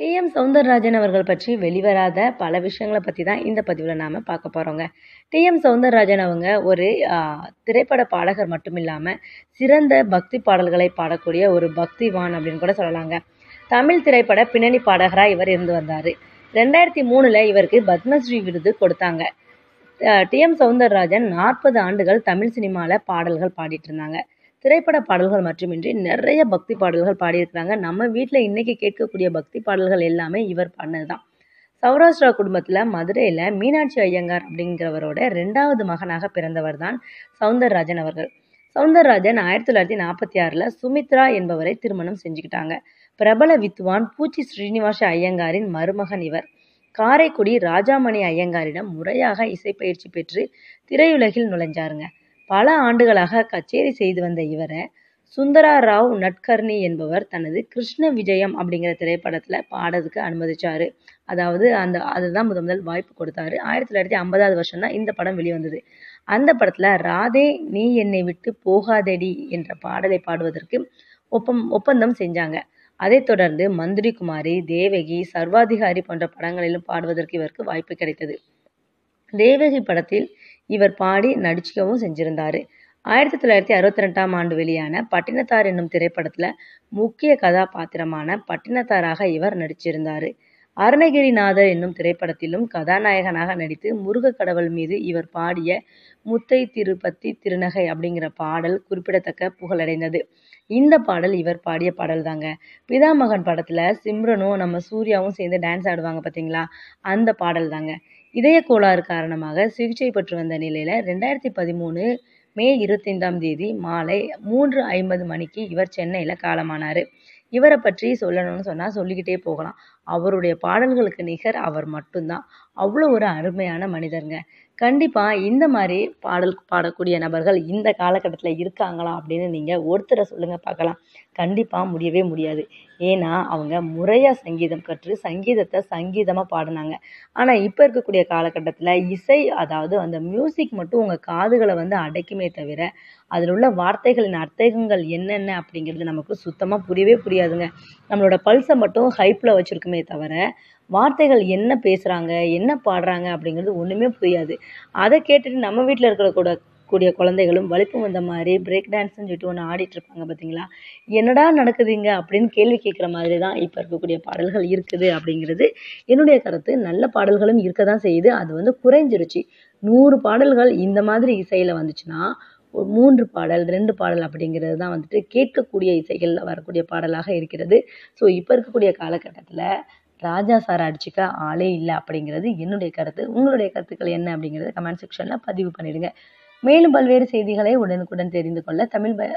D M Soundararajan அவர்கள் பற்றி வெளிவராத பல விஷயங்களை பற்றி தான் இந்த பதிவில் நாம் பார்க்க போகிறோங்க டி எம் சவுந்தரராஜன் அவங்க ஒரு திரைப்பட பாடகர் மட்டும் இல்லாமல் சிறந்த பக்தி பாடல்களை பாடக்கூடிய ஒரு பக்திவான் அப்படின்னு கூட சொல்லலாங்க தமிழ் திரைப்பட பின்னணி பாடகராக இவர் இருந்து வந்தார் ரெண்டாயிரத்தி மூணில் இவருக்கு பத்மஸ்ரீ விருது கொடுத்தாங்க டி எம் சவுந்தரராஜன் நாற்பது ஆண்டுகள் தமிழ் சினிமாவில் பாடல்கள் பாடிட்டு இருந்தாங்க திரைப்பட பாடல்கள் மட்டுமின்றி நிறைய பக்தி பாடல்கள் பாடியிருக்கிறாங்க நம்ம வீட்டில் இன்றைக்கி கேட்கக்கூடிய பக்தி பாடல்கள் எல்லாமே இவர் பண்ணது தான் சௌராஷ்டிரா குடும்பத்தில் மதுரையில் மீனாட்சி ஐயங்கார் அப்படிங்கிறவரோட ரெண்டாவது மகனாக பிறந்தவர் தான் சவுந்தரராஜன் அவர்கள் சவுந்தரராஜன் ஆயிரத்தி தொள்ளாயிரத்தி நாற்பத்தி ஆறில் சுமித்ரா என்பவரை திருமணம் செஞ்சுக்கிட்டாங்க பிரபல வித்வான் பூச்சி ஸ்ரீனிவாச ஐயங்காரின் மருமகன் இவர் காரைக்குடி ராஜாமணி ஐயங்காரிடம் முறையாக இசைப்பயிற்சி பெற்று திரையுலகில் நுழைஞ்சாருங்க பல ஆண்டுகளாக கச்சேரி செய்து வந்த இவரை சுந்தரா ராவ் நட்கர்ணி என்பவர் தனது கிருஷ்ண விஜயம் அப்படிங்கிற திரைப்படத்தில் பாடதுக்கு அனுமதிச்சார் அதாவது அந்த அதுதான் முதல் முதல் வாய்ப்பு கொடுத்தாரு ஆயிரத்தி தொள்ளாயிரத்தி ஐம்பதாவது வருஷம் தான் இந்த படம் வெளிவந்தது அந்த படத்தில் ராதே நீ என்னை விட்டு போகாதடி என்ற பாடலை பாடுவதற்கு ஒப்பம் ஒப்பந்தம் செஞ்சாங்க அதைத் தொடர்ந்து மந்திரி குமாரி தேவகி சர்வாதிகாரி போன்ற படங்களிலும் பாடுவதற்கு இவருக்கு வாய்ப்பு கிடைத்தது தேவகி படத்தில் இவர் பாடி நடிச்சிக்கவும் செஞ்சிருந்தாரு ஆயிரத்தி தொள்ளாயிரத்தி அறுபத்தி ரெண்டாம் ஆண்டு வெளியான பட்டினத்தார் என்னும் திரைப்படத்துல முக்கிய கதாபாத்திரமான பட்டினத்தாராக இவர் நடிச்சிருந்தாரு அருணகிரிநாதர் என்னும் திரைப்படத்திலும் கதாநாயகனாக நடித்து முருக கடவுள் மீது இவர் பாடிய முத்தை திருப்பத்தி திருநகை அப்படிங்கிற பாடல் குறிப்பிடத்தக்க புகழடைந்தது இந்த பாடல் இவர் பாடிய பாடல் தாங்க பிதாமகன் படத்துல சிம்ரனும் நம்ம சூர்யாவும் சேர்ந்து டான்ஸ் ஆடுவாங்க பார்த்தீங்களா அந்த பாடல் தாங்க இதய கோளாறு காரணமாக சிகிச்சை பெற்று வந்த நிலையில் ரெண்டாயிரத்தி பதிமூணு மே இருபத்தைந்தாம் தேதி மாலை மூன்று ஐம்பது மணிக்கு இவர் சென்னையில் காலமானார் இவரை பற்றி சொல்லணும்னு சொன்னால் சொல்லிக்கிட்டே போகலாம் அவருடைய பாடல்களுக்கு நிகர் அவர் மட்டும்தான் அவ்வளோ ஒரு அருமையான மனிதருங்க கண்டிப்பாக இந்த மாதிரி பாடல் பாடக்கூடிய நபர்கள் இந்த காலகட்டத்தில் இருக்காங்களா அப்படின்னு நீங்கள் ஒருத்தரை சொல்லுங்கள் பார்க்கலாம் கண்டிப்பாக முடியவே முடியாது ஏன்னா அவங்க முறையாக சங்கீதம் கற்று சங்கீதத்தை சங்கீதமாக பாடினாங்க ஆனால் இப்போ இருக்கக்கூடிய காலகட்டத்தில் இசை அதாவது அந்த மியூசிக் மட்டும் உங்கள் காதுகளை வந்து அடைக்குமே தவிர அதில் உள்ள வார்த்தைகளின் அர்த்தகங்கள் என்னென்ன அப்படிங்கிறது நமக்கு சுத்தமாக புரியவே புரியாதுங்க நம்மளோட பல்ஸை மட்டும் ஹைப்பில் வச்சுருக்குமே பேசுமே தவிர வார்த்தைகள் என்ன பேசுகிறாங்க என்ன பாடுறாங்க அப்படிங்கிறது ஒன்றுமே புரியாது அதை கேட்டுட்டு நம்ம வீட்டில் இருக்கிற கூட கூடிய குழந்தைகளும் வலிப்பு வந்த மாதிரி பிரேக் டான்ஸ்னு சொல்லிட்டு ஒன்று ஆடிட்டு இருப்பாங்க பார்த்தீங்களா என்னடா நடக்குதுங்க அப்படின்னு கேள்வி கேட்குற மாதிரி தான் இப்போ இருக்கக்கூடிய பாடல்கள் இருக்குது அப்படிங்கிறது என்னுடைய கருத்து நல்ல பாடல்களும் இருக்க தான் செய்யுது அது வந்து குறைஞ்சிருச்சு நூறு பாடல்கள் இந்த மாதிரி இசையில் வந்துச்சுன்னா ஒரு மூன்று பாடல் ரெண்டு பாடல் அப்படிங்கிறது தான் வந்துட்டு கேட்கக்கூடிய இசைகளில் வரக்கூடிய பாடலாக இருக்கிறது ஸோ இப்போ இருக்கக்கூடிய காலகட்டத்தில் ராஜா சார் அடிச்சுக்க ஆளே இல்லை அப்படிங்கிறது என்னுடைய கருத்து உங்களுடைய கருத்துக்கள் என்ன அப்படிங்கிறத கமெண்ட் செக்ஷனில் பதிவு பண்ணிடுங்க மேலும் பல்வேறு செய்திகளை உடனுக்குடன் தெரிந்து கொள்ள தமிழ்